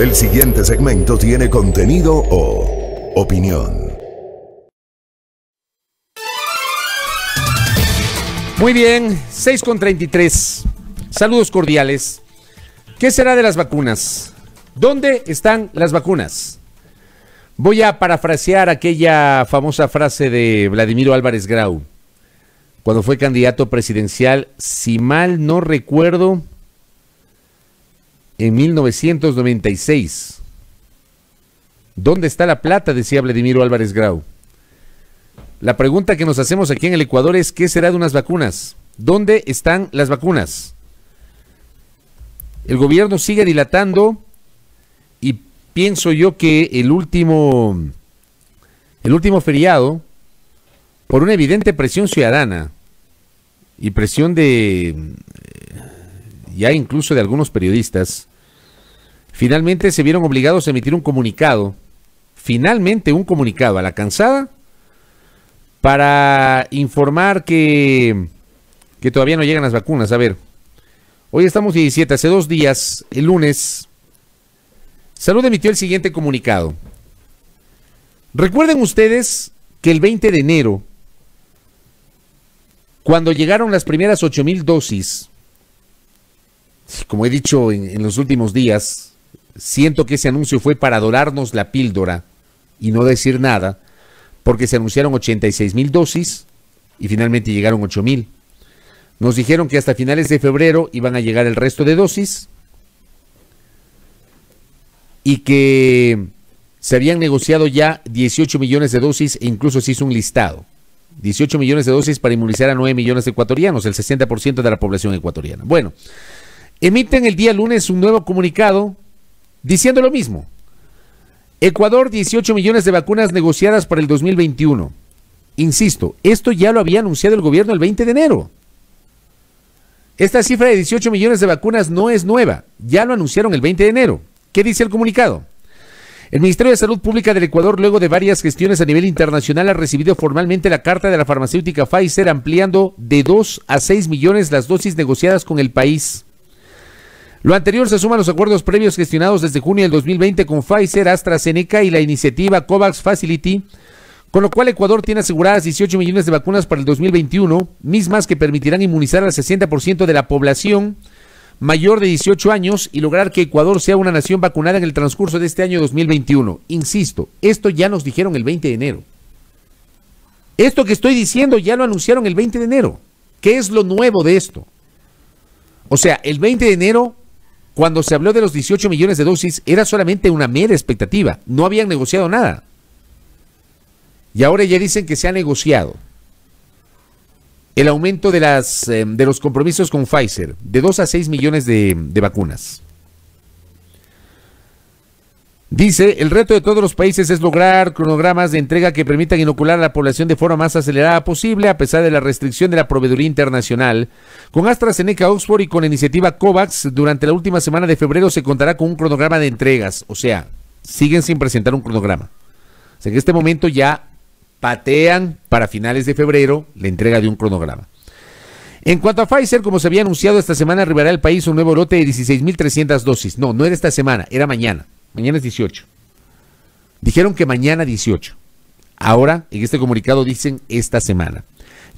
El siguiente segmento tiene contenido o opinión. Muy bien, 6 con 33. Saludos cordiales. ¿Qué será de las vacunas? ¿Dónde están las vacunas? Voy a parafrasear aquella famosa frase de Vladimiro Álvarez Grau, cuando fue candidato presidencial, si mal no recuerdo, en 1996. ¿Dónde está la plata? decía Vladimiro Álvarez Grau. La pregunta que nos hacemos aquí en el Ecuador es, ¿qué será de unas vacunas? ¿Dónde están las vacunas? El gobierno sigue dilatando y pienso yo que el último, el último feriado, por una evidente presión ciudadana y presión de ya incluso de algunos periodistas, Finalmente se vieron obligados a emitir un comunicado, finalmente un comunicado a la cansada, para informar que, todavía no llegan las vacunas. A ver, hoy estamos 17, hace dos días, el lunes, Salud emitió el siguiente comunicado. Recuerden ustedes que el 20 de enero, cuando llegaron las primeras 8 mil dosis, como he dicho en los últimos días, Siento que ese anuncio fue para dorarnos la píldora y no decir nada, porque se anunciaron 86 mil dosis y finalmente llegaron 8 mil. Nos dijeron que hasta finales de febrero iban a llegar el resto de dosis y que se habían negociado ya 18 millones de dosis e incluso se hizo un listado. 18 millones de dosis para inmunizar a 9 millones de ecuatorianos, el 60% de la población ecuatoriana. Bueno, emiten el día lunes un nuevo comunicado diciendo lo mismo. Ecuador, 18 millones de vacunas negociadas para el 2021. Insisto, esto ya lo había anunciado el gobierno el 20 de enero. Esta cifra de 18 millones de vacunas no es nueva, ya lo anunciaron el 20 de enero. ¿Qué dice el comunicado? El Ministerio de Salud Pública del Ecuador, luego de varias gestiones a nivel internacional, ha recibido formalmente la carta de la farmacéutica Pfizer ampliando de 2 a 6 millones las dosis negociadas con el país. Lo anterior se suma a los acuerdos previos gestionados desde junio del 2020 con Pfizer, AstraZeneca y la iniciativa COVAX Facility, con lo cual Ecuador tiene aseguradas 18 millones de vacunas para el 2021, mismas que permitirán inmunizar al 60% de la población mayor de 18 años y lograr que Ecuador sea una nación vacunada en el transcurso de este año 2021. Insisto, esto ya nos dijeron el 20 de enero. Esto que estoy diciendo ya lo anunciaron el 20 de enero. ¿Qué es lo nuevo de esto? O sea, el 20 de enero cuando se habló de los 18 millones de dosis, era solamente una mera expectativa. No habían negociado nada. Y ahora ya dicen que se ha negociado el aumento de, las, em, de los compromisos con Pfizer de 2 a 6 millones de vacunas. Dice, el reto de todos los países es lograr cronogramas de entrega que permitan inocular a la población de forma más acelerada posible a pesar de la restricción de la proveeduría internacional. Con AstraZeneca Oxford y con la iniciativa COVAX, durante la última semana de febrero se contará con un cronograma de entregas. O sea, siguen sin presentar un cronograma. en este momento ya patean para finales de febrero la entrega de un cronograma. En cuanto a Pfizer, como se había anunciado esta semana, arribará al país un nuevo lote de 16.300 dosis. No, no era esta semana, era mañana. Mañana es 18. Dijeron que mañana 18. Ahora, en este comunicado dicen esta semana.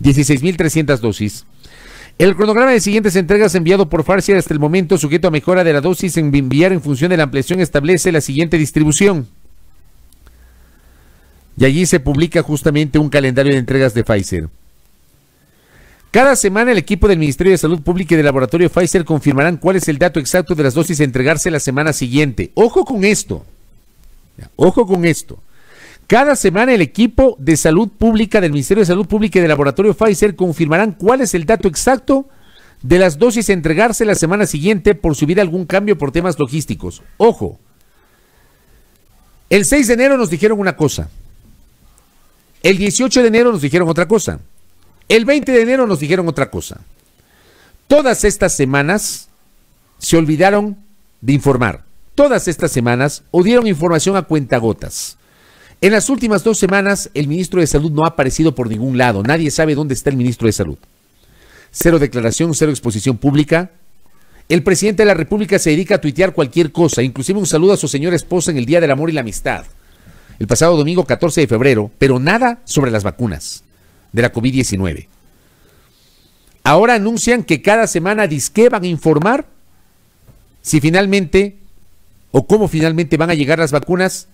16.300 dosis. El cronograma de siguientes entregas enviado por Pfizer hasta el momento, sujeto a mejora de la dosis en enviar en función de la ampliación, establece la siguiente distribución. Y allí se publica justamente un calendario de entregas de Pfizer. Cada semana el equipo del Ministerio de Salud Pública y del Laboratorio Pfizer confirmarán cuál es el dato exacto de las dosis a entregarse la semana siguiente. Ojo con esto. Ojo con esto. Cada semana el equipo de salud pública del Ministerio de Salud Pública y del Laboratorio Pfizer confirmarán cuál es el dato exacto de las dosis a entregarse la semana siguiente por si hubiera algún cambio por temas logísticos. Ojo. El 6 de enero nos dijeron una cosa. El 18 de enero nos dijeron otra cosa. El 20 de enero nos dijeron otra cosa. Todas estas semanas se olvidaron de informar. Todas estas semanas o dieron información a cuentagotas. En las últimas dos semanas el ministro de Salud no ha aparecido por ningún lado. Nadie sabe dónde está el ministro de Salud. Cero declaración, cero exposición pública. El presidente de la República se dedica a tuitear cualquier cosa, inclusive un saludo a su señora esposa en el Día del Amor y la Amistad, el pasado domingo 14 de febrero, pero nada sobre las vacunas de la COVID-19. Ahora anuncian que cada semana disque van a informar si finalmente o cómo finalmente van a llegar las vacunas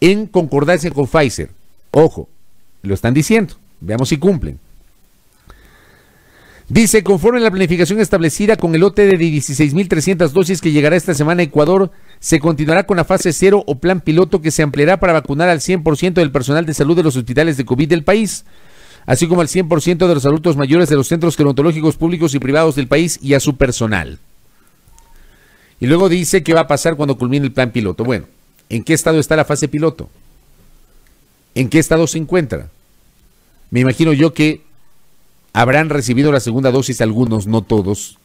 en concordancia con Pfizer. Ojo, lo están diciendo. Veamos si cumplen. Dice, conforme la planificación establecida con el lote de 16.300 dosis que llegará esta semana a Ecuador, se continuará con la fase cero o plan piloto que se ampliará para vacunar al 100% del personal de salud de los hospitales de COVID del país así como al 100% de los adultos mayores de los centros gerontológicos públicos y privados del país y a su personal. Y luego dice qué va a pasar cuando culmine el plan piloto. Bueno, ¿en qué estado está la fase piloto? ¿En qué estado se encuentra? Me imagino yo que habrán recibido la segunda dosis algunos, no todos,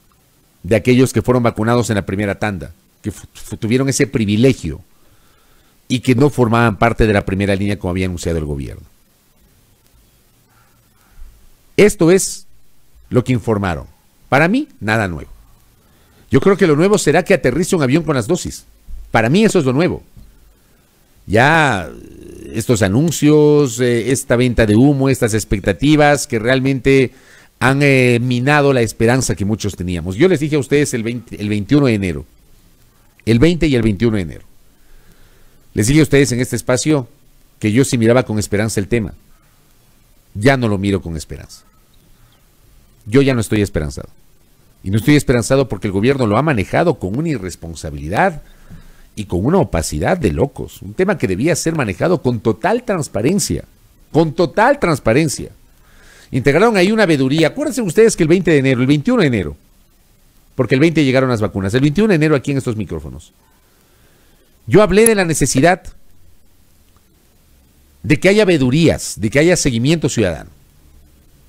de aquellos que fueron vacunados en la primera tanda, que tuvieron ese privilegio y que no formaban parte de la primera línea como había anunciado el gobierno. Esto es lo que informaron. Para mí, nada nuevo. Yo creo que lo nuevo será que aterrice un avión con las dosis. Para mí eso es lo nuevo. Ya eh, estos anuncios, eh, esta venta de humo, estas expectativas que realmente han eh, minado la esperanza que muchos teníamos. Yo les dije a ustedes el, el 21 de enero, el 20 y el 21 de enero. Les dije a ustedes en este espacio que yo sí miraba con esperanza el tema. Ya no lo miro con esperanza. Yo ya no estoy esperanzado. Y no estoy esperanzado porque el gobierno lo ha manejado con una irresponsabilidad y con una opacidad de locos. Un tema que debía ser manejado con total transparencia. Con total transparencia. Integraron ahí una veduría, Acuérdense ustedes que el 20 de enero, el 21 de enero, porque el 20 llegaron las vacunas, el 21 de enero aquí en estos micrófonos, yo hablé de la necesidad de que haya vedurías, de que haya seguimiento ciudadano.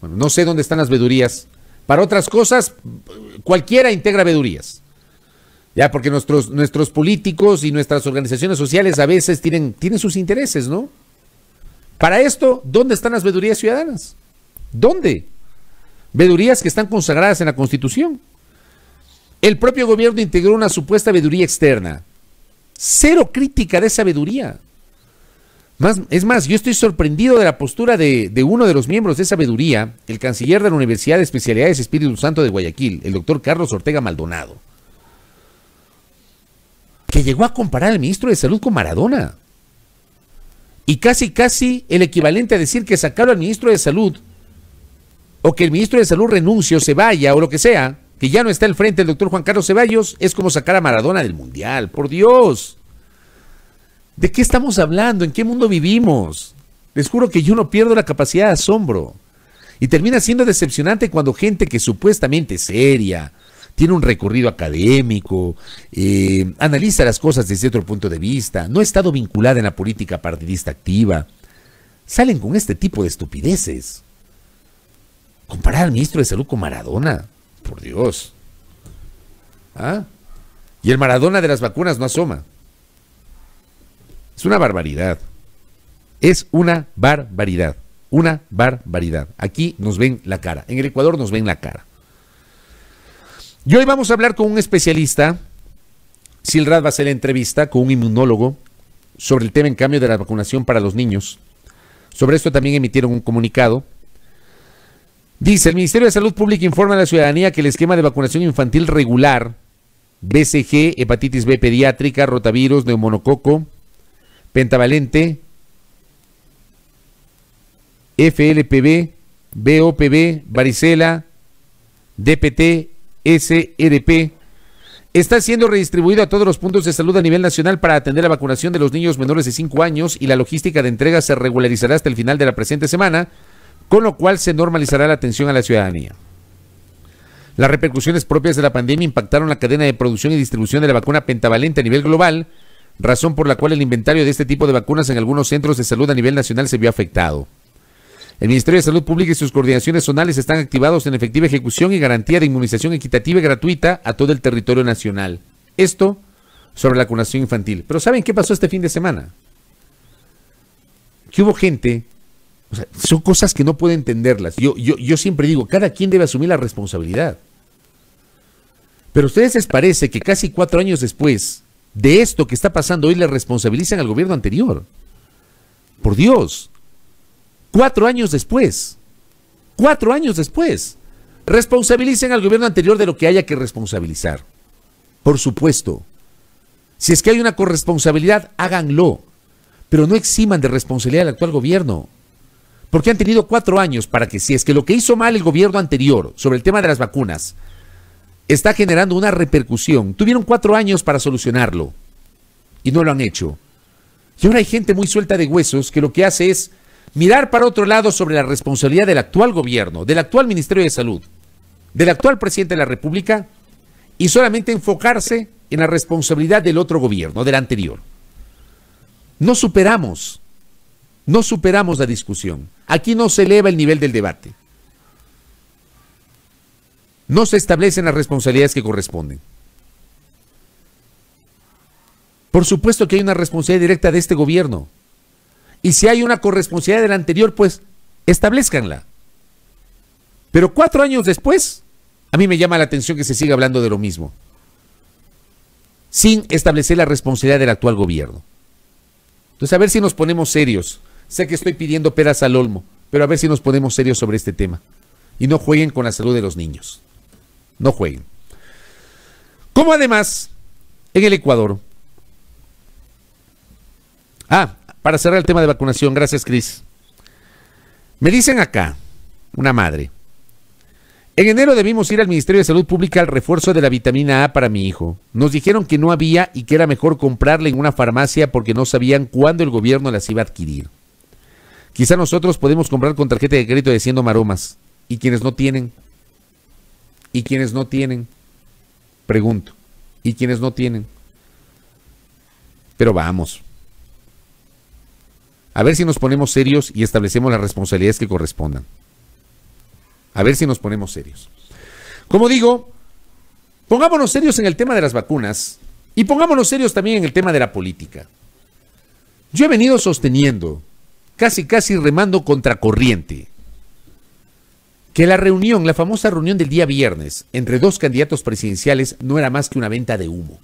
Bueno, no sé dónde están las vedurías. Para otras cosas, cualquiera integra vedurías. Ya, porque nuestros, nuestros políticos y nuestras organizaciones sociales a veces tienen, tienen sus intereses, ¿no? Para esto, ¿dónde están las vedurías ciudadanas? ¿Dónde? Vedurías que están consagradas en la Constitución. El propio gobierno integró una supuesta veduría externa. Cero crítica de esa veduría es más, yo estoy sorprendido de la postura de, uno de los miembros de sabiduría, el canciller de la Universidad de Especialidades Espíritu Santo de Guayaquil, el doctor Carlos Ortega Maldonado, que llegó a comparar al ministro de Salud con Maradona. Y casi, casi el equivalente a decir que sacaron al ministro de Salud o que el ministro de Salud renuncie o se vaya o lo que sea, que ya no está al frente el doctor Juan Carlos Ceballos, es como sacar a Maradona del Mundial, por Dios. ¿De qué estamos hablando? ¿En qué mundo vivimos? Les juro que yo no pierdo la capacidad de asombro. Y termina siendo decepcionante cuando gente que supuestamente es seria, tiene un recorrido académico, eh, analiza las cosas desde otro punto de vista, no ha estado vinculada en la política partidista activa, salen con este tipo de estupideces. Comparar al ministro de Salud con Maradona, por Dios. ¿Ah? Y el Maradona de las vacunas no asoma. Es una barbaridad. Es una barbaridad. Una barbaridad. Aquí nos ven la cara. En el Ecuador nos ven la cara. Y hoy vamos a hablar con un especialista. Silrad va a hacer la entrevista con un inmunólogo sobre el tema en cambio de la vacunación para los niños. Sobre esto también emitieron un comunicado. Dice, el Ministerio de Salud Pública informa a la ciudadanía que el esquema de vacunación infantil regular, BCG, hepatitis B pediátrica, rotavirus, neumonococo, pentavalente, FLPB, BOPB, varicela, DPT, SRP. E Está siendo redistribuido a todos los puntos de salud a nivel nacional para atender la vacunación de los niños menores de 5 años y la logística de entrega se regularizará hasta el final de la presente semana, con lo cual se normalizará la atención a la ciudadanía. Las repercusiones propias de la pandemia impactaron la cadena de producción y distribución de la vacuna pentavalente a nivel global, razón por la cual el inventario de este tipo de vacunas en algunos centros de salud a nivel nacional se vio afectado. El Ministerio de Salud Pública y sus coordinaciones zonales están activados en efectiva ejecución y garantía de inmunización equitativa y gratuita a todo el territorio nacional. Esto sobre la vacunación infantil. Pero ¿saben qué pasó este fin de semana? Que hubo gente, son cosas que no puedo entenderlas. Yo, yo, yo siempre digo, cada quien debe asumir la responsabilidad. Pero a ustedes les parece que casi cuatro años después, de esto que está pasando hoy le responsabilizan al gobierno anterior. Por Dios. Cuatro años después. Cuatro años después. Responsabilicen al gobierno anterior de lo que haya que responsabilizar. Por supuesto. Si es que hay una corresponsabilidad, háganlo. Pero no eximan de responsabilidad al actual gobierno. Porque han tenido cuatro años para que si es que lo que hizo mal el gobierno anterior sobre el tema de las vacunas está generando una repercusión. Tuvieron cuatro años para solucionarlo y no lo han hecho. Y ahora hay gente muy suelta de huesos que lo que hace es mirar para otro lado sobre la responsabilidad del actual gobierno, del actual Ministerio de Salud, del actual presidente de la República y solamente enfocarse en la responsabilidad del otro gobierno, del anterior. No superamos, no superamos la discusión. Aquí no se eleva el nivel del debate no se establecen las responsabilidades que corresponden. Por supuesto que hay una responsabilidad directa de este gobierno. Y si hay una corresponsabilidad del anterior, pues establezcanla. Pero cuatro años después, a mí me llama la atención que se siga hablando de lo mismo, sin establecer la responsabilidad del actual gobierno. Entonces, a ver si nos ponemos serios. Sé que estoy pidiendo peras al olmo, pero a ver si nos ponemos serios sobre este tema y no jueguen con la salud de los niños no jueguen. Como además, en el Ecuador. Ah, para cerrar el tema de vacunación, gracias Cris. Me dicen acá, una madre, en enero debimos ir al Ministerio de Salud Pública al refuerzo de la vitamina A para mi hijo. Nos dijeron que no había y que era mejor comprarla en una farmacia porque no sabían cuándo el gobierno las iba a adquirir. Quizá nosotros podemos comprar con tarjeta de crédito de Siendo maromas y quienes no tienen. ¿Y quienes no tienen? Pregunto. ¿Y quienes no tienen? Pero vamos. A ver si nos ponemos serios y establecemos las responsabilidades que correspondan. A ver si nos ponemos serios. Como digo, pongámonos serios en el tema de las vacunas y pongámonos serios también en el tema de la política. Yo he venido sosteniendo, casi casi remando contracorriente, que la reunión, la famosa reunión del día viernes entre dos candidatos presidenciales no era más que una venta de humo.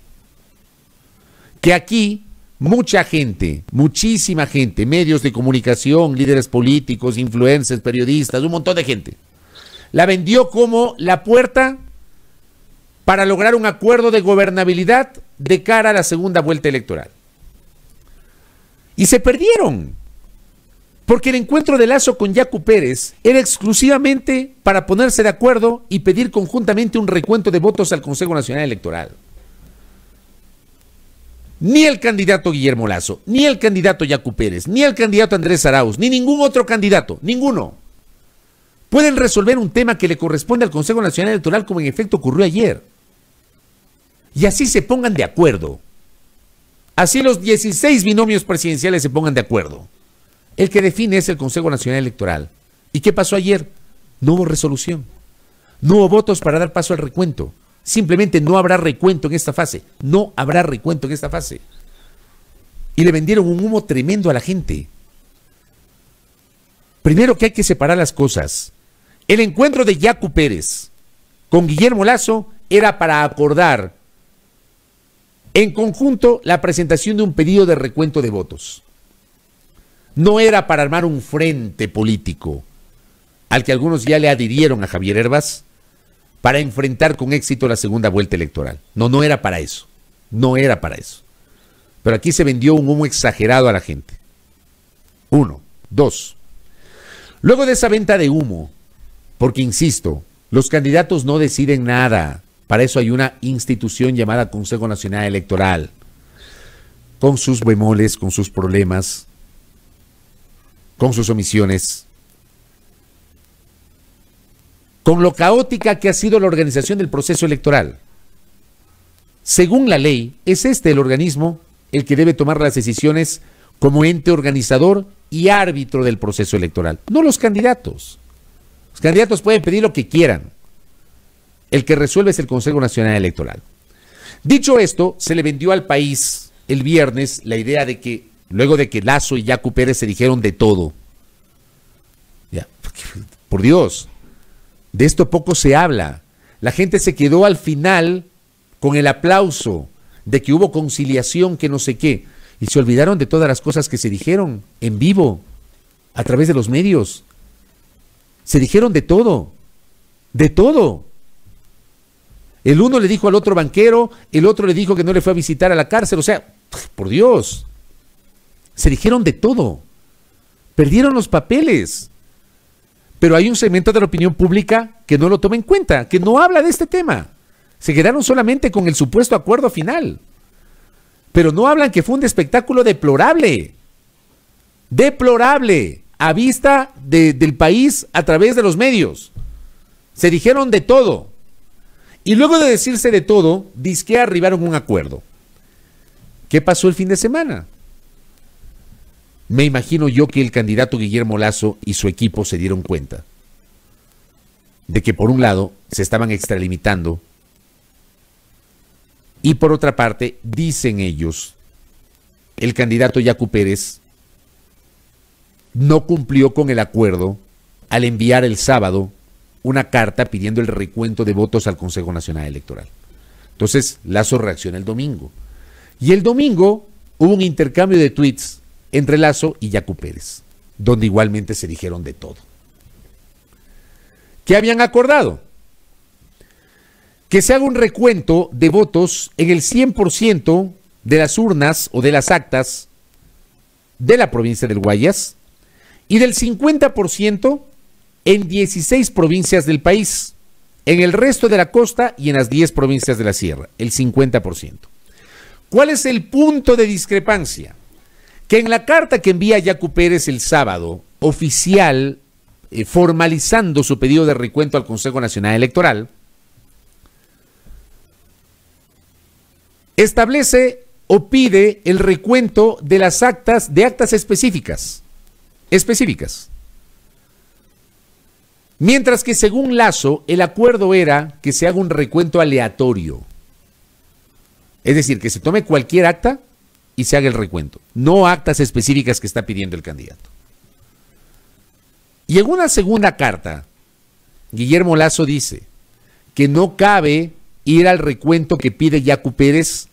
Que aquí mucha gente, muchísima gente, medios de comunicación, líderes políticos, influencers, periodistas, un montón de gente, la vendió como la puerta para lograr un acuerdo de gobernabilidad de cara a la segunda vuelta electoral. Y se perdieron porque el encuentro de Lazo con Yacu Pérez era exclusivamente para ponerse de acuerdo y pedir conjuntamente un recuento de votos al Consejo Nacional Electoral. Ni el candidato Guillermo Lazo, ni el candidato Yacu Pérez, ni el candidato Andrés Arauz, ni ningún otro candidato, ninguno, pueden resolver un tema que le corresponde al Consejo Nacional Electoral como en efecto ocurrió ayer. Y así se pongan de acuerdo. Así los 16 binomios presidenciales se pongan de acuerdo. El que define es el Consejo Nacional Electoral. ¿Y qué pasó ayer? No hubo resolución. No hubo votos para dar paso al recuento. Simplemente no habrá recuento en esta fase. No habrá recuento en esta fase. Y le vendieron un humo tremendo a la gente. Primero que hay que separar las cosas. El encuentro de Yacu Pérez con Guillermo Lazo era para acordar en conjunto la presentación de un pedido de recuento de votos no era para armar un frente político al que algunos ya le adhirieron a Javier Herbas para enfrentar con éxito la segunda vuelta electoral. No, no era para eso. No era para eso. Pero aquí se vendió un humo exagerado a la gente. Uno. Dos. Luego de esa venta de humo, porque insisto, los candidatos no deciden nada. Para eso hay una institución llamada Consejo Nacional Electoral, con sus bemoles, con sus problemas, con sus omisiones. Con lo caótica que ha sido la organización del proceso electoral. Según la ley, es este el organismo el que debe tomar las decisiones como ente organizador y árbitro del proceso electoral, no los candidatos. Los candidatos pueden pedir lo que quieran. El que resuelve es el Consejo Nacional Electoral. Dicho esto, se le vendió al país el viernes la idea de que Luego de que Lazo y Jacu Pérez se dijeron de todo. Ya, por Dios, de esto poco se habla. La gente se quedó al final con el aplauso de que hubo conciliación, que no sé qué, y se olvidaron de todas las cosas que se dijeron en vivo, a través de los medios. Se dijeron de todo, de todo. El uno le dijo al otro banquero, el otro le dijo que no le fue a visitar a la cárcel, o sea, por Dios se dijeron de todo, perdieron los papeles. Pero hay un segmento de la opinión pública que no lo toma en cuenta, que no habla de este tema. Se quedaron solamente con el supuesto acuerdo final. Pero no hablan que fue un espectáculo deplorable. Deplorable. A vista del país a través de los medios. Se dijeron de todo. Y luego de decirse de todo, disque arribaron un acuerdo. ¿Qué pasó el fin de semana? Me imagino yo que el candidato Guillermo Lazo y su equipo se dieron cuenta de que por un lado se estaban extralimitando y por otra parte, dicen ellos, el candidato Yacu Pérez no cumplió con el acuerdo al enviar el sábado una carta pidiendo el recuento de votos al Consejo Nacional Electoral. Entonces, Lazo reacciona el domingo. Y el domingo hubo un intercambio de tweets entre Lazo y Yacu Pérez, donde igualmente se dijeron de todo. ¿Qué habían acordado? Que se haga un recuento de votos en el 100% de las urnas o de las actas de la provincia del Guayas y del 50% en 16 provincias del país, en el resto de la costa y en las 10 provincias de la sierra, el 50%. ¿Cuál es el punto de discrepancia? que en la carta que envía Yacu Pérez el sábado, oficial, eh, formalizando su pedido de recuento al Consejo Nacional Electoral, establece o pide el recuento de las actas, de actas específicas, específicas. Mientras que según Lazo, el acuerdo era que se haga un recuento aleatorio. Es decir, que se tome cualquier acta y se haga el recuento, no actas específicas que está pidiendo el candidato. Y en una segunda carta, Guillermo Lazo dice que no cabe ir al recuento que pide Yacu Pérez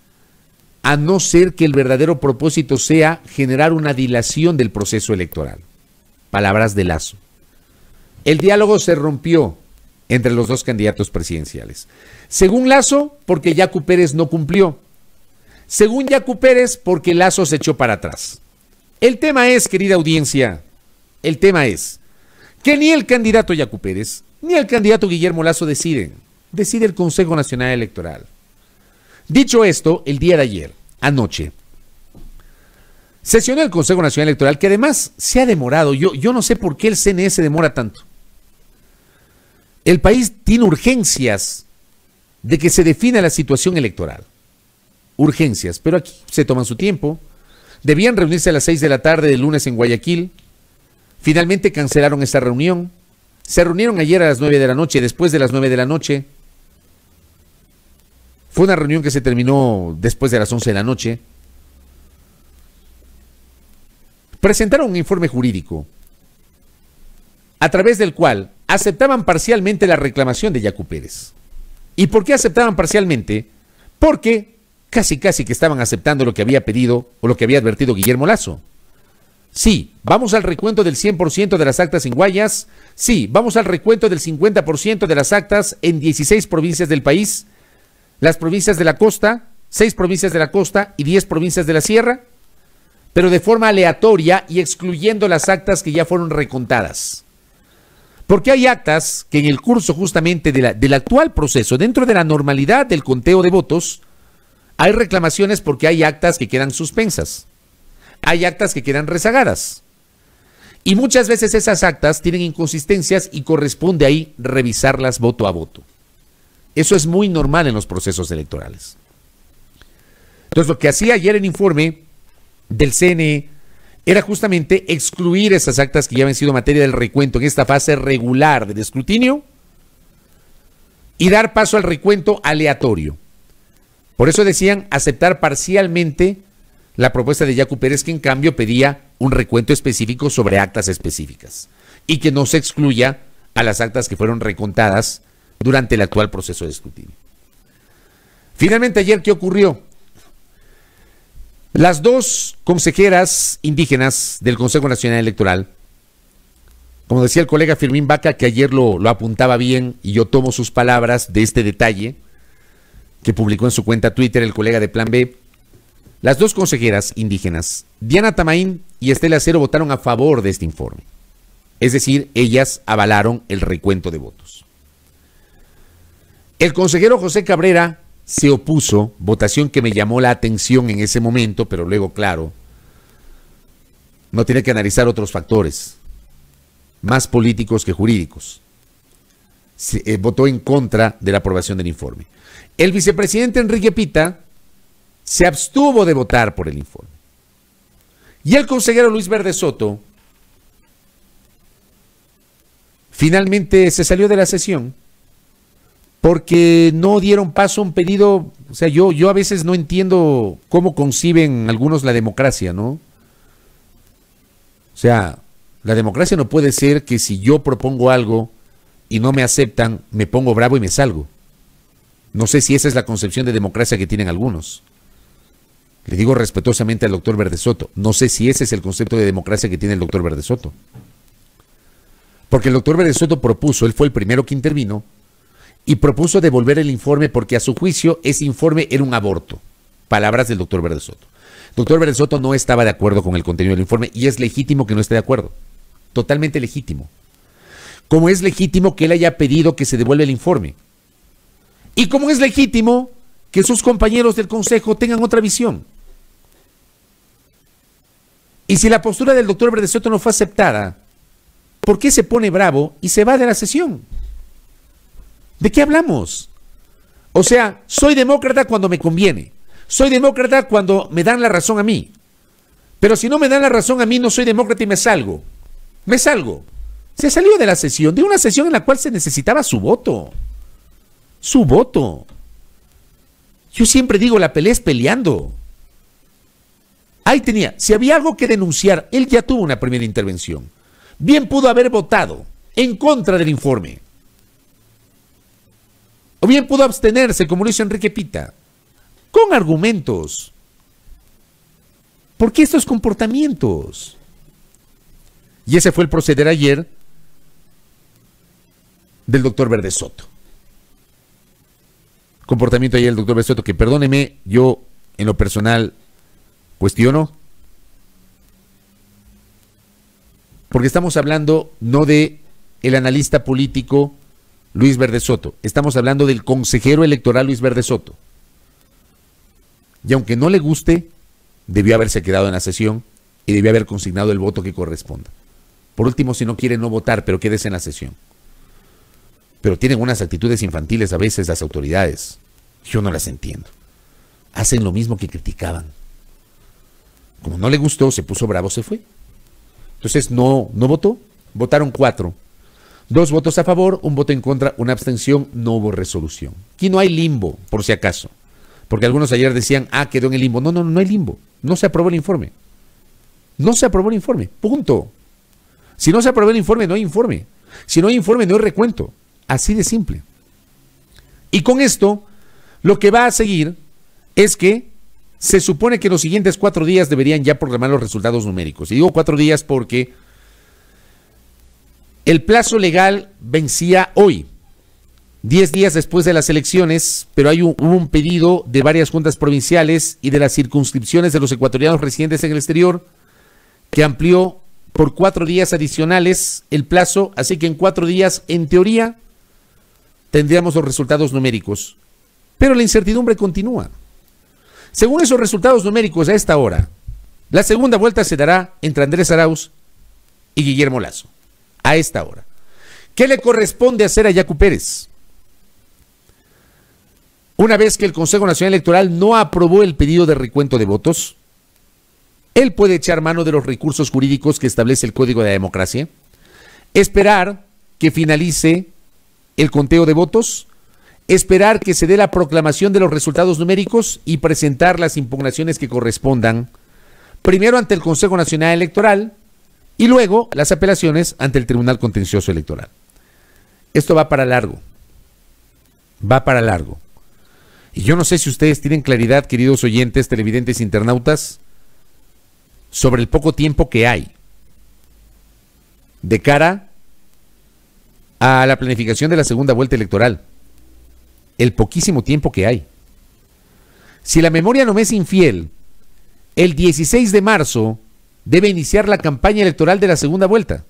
a no ser que el verdadero propósito sea generar una dilación del proceso electoral. Palabras de Lazo. El diálogo se rompió entre los dos candidatos presidenciales. Según Lazo, porque Yacu Pérez no cumplió según Yacu Pérez, porque Lazo se echó para atrás. El tema es, querida audiencia, el tema es que ni el candidato Yacu Pérez ni el candidato Guillermo Lazo deciden, decide el Consejo Nacional Electoral. Dicho esto, el día de ayer, anoche, sesionó el Consejo Nacional Electoral, que además se ha demorado. Yo, yo no sé por qué el CNS e demora tanto. El país tiene urgencias de que se defina la situación electoral urgencias, pero aquí se toman su tiempo. Debían reunirse a las 6 de la tarde del lunes en Guayaquil. Finalmente cancelaron esa reunión. Se reunieron ayer a las 9 de la noche, después de las 9 de la noche. Fue una reunión que se terminó después de las 11 de la noche. Presentaron un informe jurídico a través del cual aceptaban parcialmente la reclamación de Yacu Pérez. ¿Y por qué aceptaban parcialmente? Porque casi casi que estaban aceptando lo que había pedido o lo que había advertido Guillermo Lazo. Sí, vamos al recuento del 100% de las actas en Guayas. Sí, vamos al recuento del 50% de las actas en 16 provincias del país. Las provincias de la costa, 6 provincias de la costa y 10 provincias de la sierra. Pero de forma aleatoria y excluyendo las actas que ya fueron recontadas. Porque hay actas que en el curso justamente del actual proceso, dentro de la normalidad del conteo de votos, hay reclamaciones porque hay actas que quedan suspensas. Hay actas que quedan rezagadas. Y muchas veces esas actas tienen inconsistencias y corresponde ahí revisarlas voto a voto. Eso es muy normal en los procesos electorales. Entonces, lo que hacía ayer el informe del CNE era justamente excluir esas actas que ya habían sido materia del recuento en esta fase regular del escrutinio y dar paso al recuento aleatorio. Por eso decían aceptar parcialmente la propuesta de Yacu Pérez, que en cambio pedía un recuento específico sobre actas específicas y que no se excluya a las actas que fueron recontadas durante el actual proceso de escrutinio. Finalmente, ayer, ¿qué ocurrió? Las dos consejeras indígenas del Consejo Nacional Electoral, como decía el colega Firmín Vaca, que ayer lo apuntaba bien y yo tomo sus palabras de este detalle, que publicó en su cuenta Twitter el colega de Plan B, las dos consejeras indígenas, Diana Tamaín y Estela Cero, votaron a favor de este informe. Es decir, ellas avalaron el recuento de votos. El consejero José Cabrera se opuso, votación que me llamó la atención en ese momento, pero luego, claro, no tiene que analizar otros factores, más políticos que jurídicos. Eh, votó en contra de la aprobación del informe. El vicepresidente Enrique Pita se abstuvo de votar por el informe. Y el consejero Luis Verde Soto finalmente se salió de la sesión porque no dieron paso a un pedido, o sea, yo, yo a veces no entiendo cómo conciben algunos la democracia, ¿no? O sea, la democracia no puede ser que si yo propongo algo, y no me aceptan, me pongo bravo y me salgo. No sé si esa es la concepción de democracia que tienen algunos. Le digo respetuosamente al doctor Verde Soto, no sé si ese es el concepto de democracia que tiene el doctor Verde Soto. Porque el doctor Verde Soto propuso, él fue el primero que intervino, y propuso devolver el informe porque a su juicio ese informe era un aborto. Palabras del doctor Verde Soto. Doctor Verde Soto no estaba de acuerdo con el contenido del informe y es legítimo que no esté de acuerdo. Totalmente legítimo como es legítimo que él haya pedido que se devuelva el informe. Y como es legítimo que sus compañeros del Consejo tengan otra visión. Y si la postura del doctor Verdesoto no fue aceptada, ¿por qué se pone bravo y se va de la sesión? ¿De qué hablamos? O sea, soy demócrata cuando me conviene. Soy demócrata cuando me dan la razón a mí. Pero si no me dan la razón a mí, no soy demócrata y me salgo. Me salgo. Se salió de la sesión, de una sesión en la cual se necesitaba su voto. Su voto. Yo siempre digo, la pelea es peleando. Ahí tenía, si había algo que denunciar, él ya tuvo una primera intervención. Bien pudo haber votado en contra del informe. O bien pudo abstenerse, como lo hizo Enrique Pita, con argumentos. ¿Por qué estos comportamientos? Y ese fue el proceder ayer del doctor Verde Soto. Comportamiento ahí del doctor Verde Soto que, perdóneme, yo en lo personal cuestiono. Porque estamos hablando no de el analista político Luis Verde Soto, estamos hablando del consejero electoral Luis Verde Soto. Y aunque no le guste, debió haberse quedado en la sesión y debió haber consignado el voto que corresponda. Por último, si no quiere no votar, pero quédese en la sesión pero tienen unas actitudes infantiles a veces las autoridades. Yo no las entiendo. Hacen lo mismo que criticaban. Como no le gustó, se puso bravo, se fue. Entonces no, no votó. Votaron cuatro. Dos votos a favor, un voto en contra, una abstención, no hubo resolución. Aquí no hay limbo, por si acaso. Porque algunos ayer decían, ah, quedó en el limbo. No, no, no hay limbo. No se aprobó el informe. No se aprobó el informe. Punto. Si no se aprobó el informe, no hay informe. Si no hay informe, no hay recuento. Así de simple. Y con esto, lo que va a seguir es que se supone que los siguientes cuatro días deberían ya programar los resultados numéricos. Y digo cuatro días porque el plazo legal vencía hoy, diez días después de las elecciones, pero hay un, un pedido de varias juntas provinciales y de las circunscripciones de los ecuatorianos residentes en el exterior que amplió por cuatro días adicionales el plazo, así que en cuatro días, en teoría, tendríamos los resultados numéricos. Pero la incertidumbre continúa. Según esos resultados numéricos a esta hora, la segunda vuelta se dará entre Andrés Arauz y Guillermo Lazo. A esta hora. ¿Qué le corresponde hacer a Yacu Pérez? Una vez que el Consejo Nacional Electoral no aprobó el pedido de recuento de votos, él puede echar mano de los recursos jurídicos que establece el Código de la Democracia, esperar que finalice el conteo de votos, esperar que se dé la proclamación de los resultados numéricos y presentar las impugnaciones que correspondan, primero ante el Consejo Nacional Electoral y luego las apelaciones ante el Tribunal Contencioso Electoral. Esto va para largo, va para largo. Y yo no sé si ustedes tienen claridad, queridos oyentes, televidentes, internautas, sobre el poco tiempo que hay de cara a la planificación de la segunda vuelta electoral. El poquísimo tiempo que hay. Si la memoria no me es infiel, el 16 de marzo debe iniciar la campaña electoral de la segunda vuelta.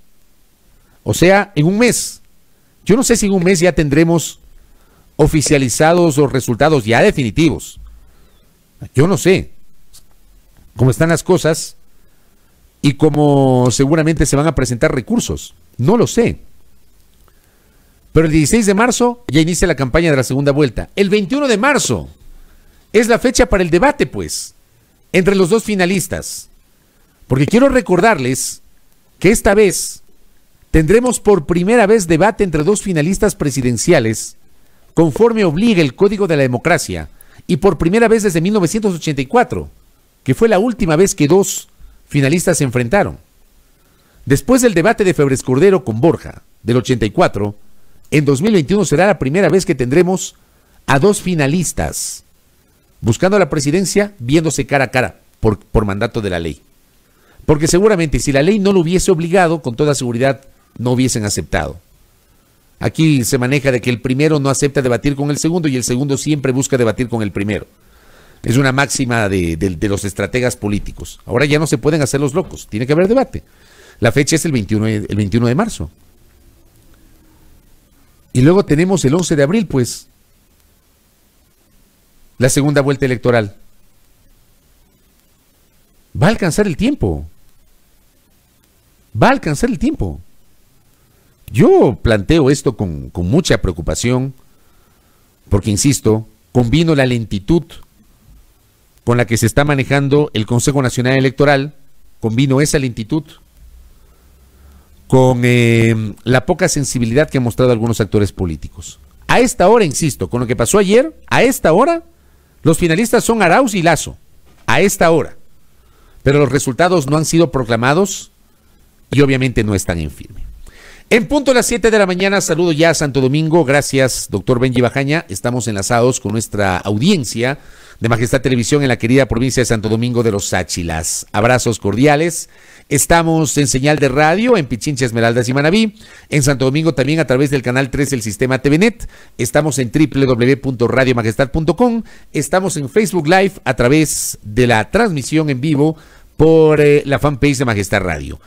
O sea, en un mes. Yo no sé si en un mes ya tendremos oficializados los resultados ya definitivos. Yo no sé cómo están las cosas y cómo seguramente se van a presentar recursos. No lo sé. Pero el 16 de marzo ya inicia la campaña de la segunda vuelta. El 21 de marzo es la fecha para el debate, pues, entre los dos finalistas. Porque quiero recordarles que esta vez tendremos por primera vez debate entre dos finalistas presidenciales, conforme obliga el Código de la Democracia, y por primera vez desde 1984, que fue la última vez que dos finalistas se enfrentaron. Después del debate de Febres Cordero con Borja, del 84, en 2021 será la primera vez que tendremos a dos finalistas buscando la presidencia viéndose cara a cara por, mandato de la ley. Porque seguramente si la ley no lo hubiese obligado, con toda seguridad no hubiesen aceptado. Aquí se maneja de que el primero no acepta debatir con el segundo y el segundo siempre busca debatir con el primero. Es una máxima de, los estrategas políticos. Ahora ya no se pueden hacer los locos, tiene que haber debate. La fecha es el 21, el 21 de marzo. Y luego tenemos el 11 de abril, pues, la segunda vuelta electoral. Va a alcanzar el tiempo. Va a alcanzar el tiempo. Yo planteo esto con, mucha preocupación, porque, insisto, combino la lentitud con la que se está manejando el Consejo Nacional Electoral, combino esa lentitud con eh, la poca sensibilidad que han mostrado algunos actores políticos. A esta hora, insisto, con lo que pasó ayer, a esta hora, los finalistas son Arauz y Lazo, a esta hora. Pero los resultados no han sido proclamados y obviamente no están en firme. En punto a las 7 de la mañana, saludo ya a Santo Domingo. Gracias, doctor Benji Bajaña. Estamos enlazados con nuestra audiencia de Majestad Televisión en la querida provincia de Santo Domingo de los Sáchilas. Abrazos cordiales. Estamos en señal de radio en Pichincha, Esmeraldas y Manabí. En Santo Domingo también a través del canal 3 del sistema TVNet. Estamos en www.radiomajestad.com. Estamos en Facebook Live a través de la transmisión en vivo por eh, la fanpage de Majestad Radio.